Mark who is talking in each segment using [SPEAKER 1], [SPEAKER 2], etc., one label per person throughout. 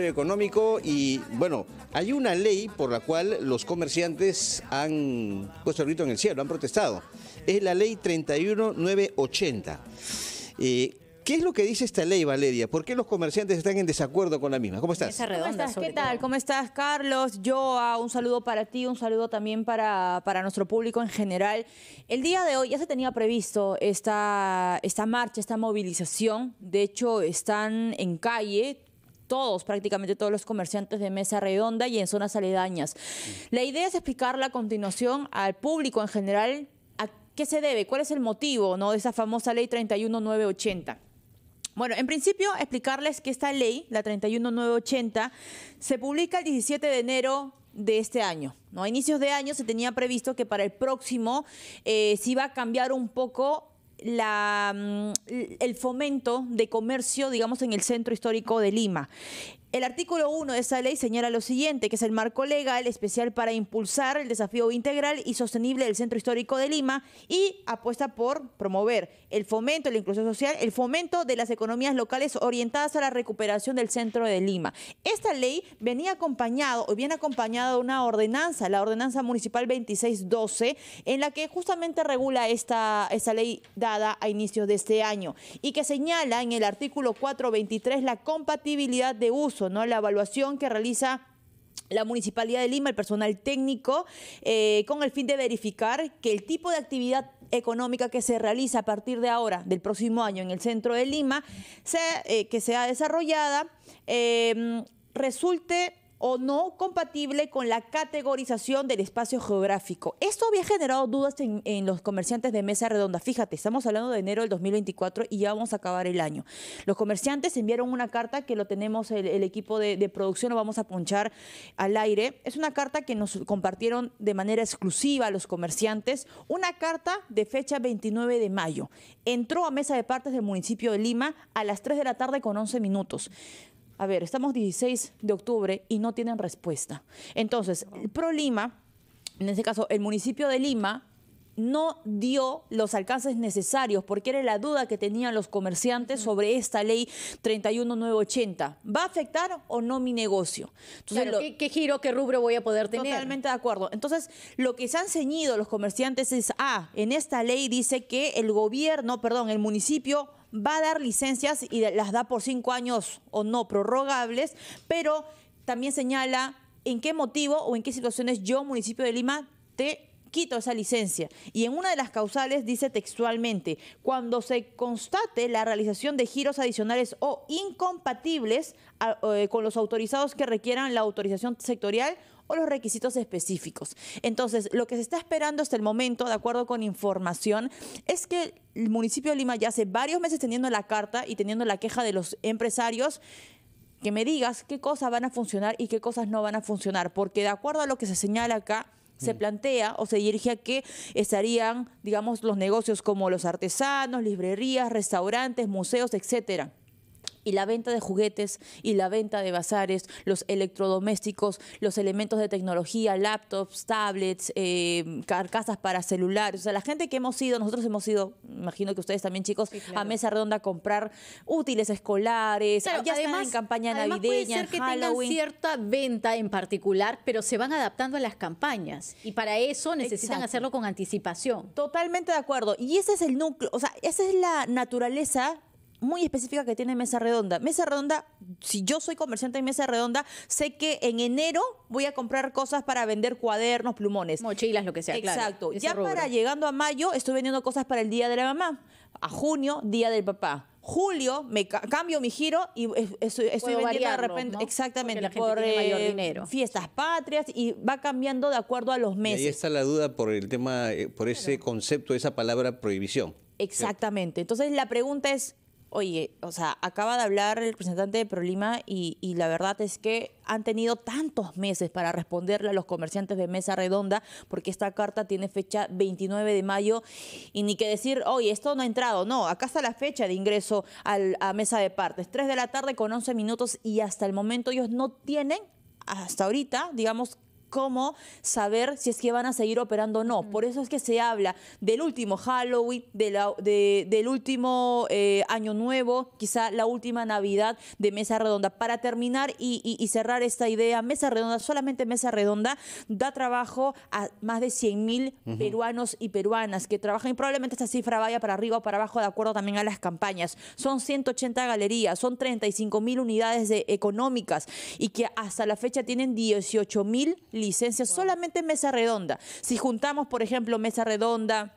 [SPEAKER 1] económico y bueno, hay una ley por la cual los comerciantes han puesto el grito en el cielo, han protestado. Es la ley 31980. Eh, ¿Qué es lo que dice esta ley, Valeria? ¿Por qué los comerciantes están en desacuerdo con la misma? ¿Cómo estás? ¿Cómo estás? ¿Qué tal? ¿Cómo estás, Carlos? Joa, un saludo para ti, un saludo también para, para nuestro público en general. El día de hoy ya se tenía previsto esta, esta marcha, esta movilización. De hecho, están en calle todos, prácticamente todos los comerciantes de mesa redonda y en zonas aledañas. La idea es explicarla a continuación al público en general a qué se debe, cuál es el motivo ¿no? de esa famosa ley 31980. Bueno, en principio explicarles que esta ley, la 31980, se publica el 17 de enero de este año. ¿no? A inicios de año se tenía previsto que para el próximo eh, se iba a cambiar un poco Mm, el fomento de comercio, digamos, en el centro histórico de Lima. El artículo 1 de esta ley señala lo siguiente, que es el marco legal especial para impulsar el desafío integral y sostenible del centro histórico de Lima y apuesta por promover el fomento, la inclusión social, el fomento de las economías locales orientadas a la recuperación del centro de Lima. Esta ley venía acompañado o viene acompañada de una ordenanza, la ordenanza municipal 2612, en la que justamente regula esta, esta ley da a inicios de este año y que señala en el artículo 423 la compatibilidad de uso, ¿no? la evaluación que realiza la Municipalidad de Lima, el personal técnico, eh, con el fin de verificar que el tipo de actividad económica que se realiza a partir de ahora, del próximo año, en el centro de Lima, eh, que sea desarrollada, eh, resulte o no compatible con la categorización del espacio geográfico. Esto había generado dudas en, los comerciantes de mesa redonda. Fíjate, estamos hablando de enero del 2024 y ya vamos a acabar el año. Los comerciantes enviaron una carta que lo tenemos el, equipo de, producción, lo vamos a ponchar al aire. Es una carta que nos compartieron de manera exclusiva los comerciantes, una carta de fecha 29 de mayo. Entró a mesa de partes del municipio de Lima a las 3 de la tarde con 11 minutos a ver, estamos 16 de octubre y no tienen respuesta. Entonces, Pro Lima, en este caso el municipio de Lima, no dio los alcances necesarios, porque era la duda que tenían los comerciantes sobre esta ley 31980. ¿Va a afectar o no mi negocio? ¿qué, ¿qué, giro, qué rubro voy a poder tener? Totalmente de acuerdo. Entonces, lo que se han ceñido los comerciantes es, ah, en esta ley dice que el gobierno, perdón, el municipio va a dar licencias y las da por cinco años o no prorrogables, pero también señala en qué motivo o en qué situaciones yo, municipio de Lima, te quito esa licencia. Y en una de las causales dice textualmente, cuando se constate la realización de giros adicionales o incompatibles eh, con los autorizados que requieran la autorización sectorial los requisitos específicos. Entonces, lo que se está esperando hasta el momento, de acuerdo con información, es que el municipio de Lima ya hace varios meses teniendo la carta y teniendo la queja de los empresarios que me digas qué cosas van a funcionar y qué cosas no van a funcionar, porque de acuerdo a lo que se señala acá, se mm. plantea o se dirige a que estarían, digamos, los negocios como los artesanos, librerías, restaurantes, museos, etcétera y la venta de juguetes y la venta de bazares, los electrodomésticos, los elementos de tecnología, laptops, tablets, eh, carcasas para celulares. O sea, la gente que hemos ido, nosotros hemos ido, imagino que ustedes también, chicos, a mesa redonda a comprar útiles escolares. ya además, en campaña navideña, puede ser que Halloween. cierta venta en particular, pero se van adaptando a las campañas y para eso necesitan hacerlo con anticipación. Totalmente de acuerdo. Y ese es el núcleo, o sea, esa es la naturaleza muy específica que tiene Mesa Redonda. Mesa Redonda, si yo soy comerciante en Mesa Redonda, sé que en enero voy a comprar cosas para vender cuadernos, plumones. Mochilas, lo que sea. Exacto. ya para llegando a mayo estoy vendiendo cosas para el Día de la Mamá. A junio, Día del Papá julio me cambio mi giro y estoy, vendiendo de repente exactamente por eh, fiestas patrias y va cambiando de acuerdo a los meses. ahí está la duda por el tema, eh, por ese concepto, esa palabra prohibición. Exactamente. Entonces la pregunta es, oye, o sea, acaba de hablar el representante de Prolima y, y, la verdad es que han tenido tantos meses para responderle a los comerciantes de mesa redonda, porque esta carta tiene fecha 29 de mayo y ni que decir, oye, esto no ha entrado, no, acá está la fecha de ingreso al, a mesa de partes, 3 de la tarde con 11 minutos y hasta el momento ellos no tienen, hasta ahorita, digamos, cómo saber si es que van a seguir operando o no. Por eso es que se habla del último Halloween, del último eh, Año Nuevo, quizá la última Navidad de Mesa Redonda. Para terminar y, cerrar esta idea, Mesa Redonda, solamente Mesa Redonda, da trabajo a más de 100 mil peruanos y peruanas que trabajan y probablemente esta cifra vaya para arriba o para abajo de acuerdo también a las campañas. Son 180 galerías, son 35 mil unidades económicas y que hasta la fecha tienen 18 mil licencia solamente mesa redonda. Si juntamos, por ejemplo, mesa redonda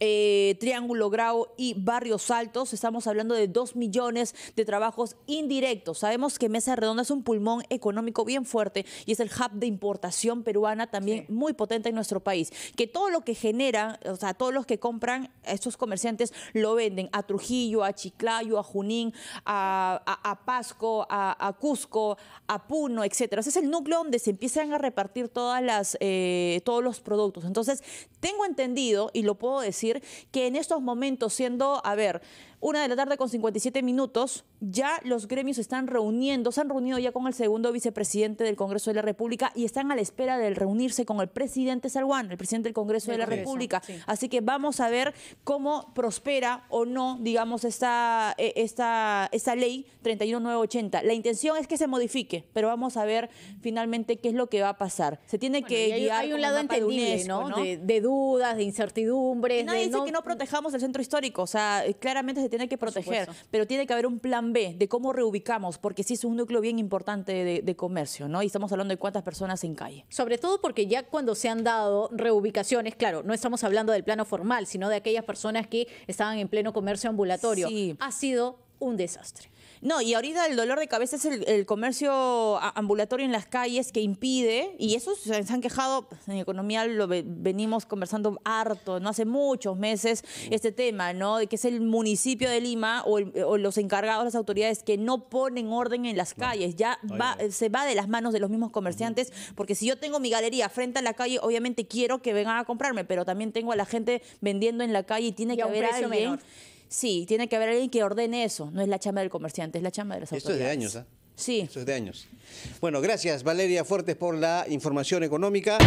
[SPEAKER 1] eh, Triángulo Grau y Barrios Altos. Estamos hablando de dos millones de trabajos indirectos. Sabemos que Mesa Redonda es un pulmón económico bien fuerte y es el hub de importación peruana también muy potente en nuestro país. Que todo lo que genera, o sea, todos los que compran, estos comerciantes lo venden a Trujillo, a Chiclayo, a Junín, a, Pasco, a, Cusco, a Puno, etcétera. es el núcleo donde se empiezan a repartir todas las, eh, todos los productos. Entonces, tengo entendido y lo puedo decir que en estos momentos, siendo, a ver, una de la tarde con 57 minutos, ya los gremios están reuniendo, se han reunido ya con el segundo vicepresidente del Congreso de la República y están a la espera de reunirse con el presidente Salguán, el presidente del Congreso de la República. Así que vamos a ver cómo prospera o no, digamos, esta, e, esta, esta ley 31980. La intención es que se modifique, pero vamos a ver finalmente qué es lo que va a pasar. Se tiene que hay, Hay un lado entendible, ¿no? De, dudas, de incertidumbres. nadie dice que no protejamos el centro histórico, o sea, claramente se tiene que proteger, pero tiene que haber un plan B de cómo reubicamos, porque sí es un núcleo bien importante de, comercio, ¿no? Y estamos hablando de cuántas personas en calle. Sobre todo porque ya cuando se han dado reubicaciones, claro, no estamos hablando del plano formal, sino de aquellas personas que estaban en pleno comercio ambulatorio. Ha sido un desastre. No, y ahorita el dolor de cabeza es el, comercio ambulatorio en las calles que impide, y eso se, han quejado, pues, en economía lo venimos conversando harto, ¿no? Hace muchos meses este tema, ¿no? De que es el municipio de Lima o, los encargados, las autoridades que no ponen orden en las calles, ya se va de las manos de los mismos comerciantes, porque si yo tengo mi galería frente a la calle, obviamente quiero que vengan a comprarme, pero también tengo a la gente vendiendo en la calle y tiene que haber alguien... Sí, tiene que haber alguien que ordene eso. No es la chamba del comerciante, es la chamba de las autoridades. Esto es de años, ¿ah? Sí. Esto es de años. Bueno, gracias Valeria Fuertes por la información económica.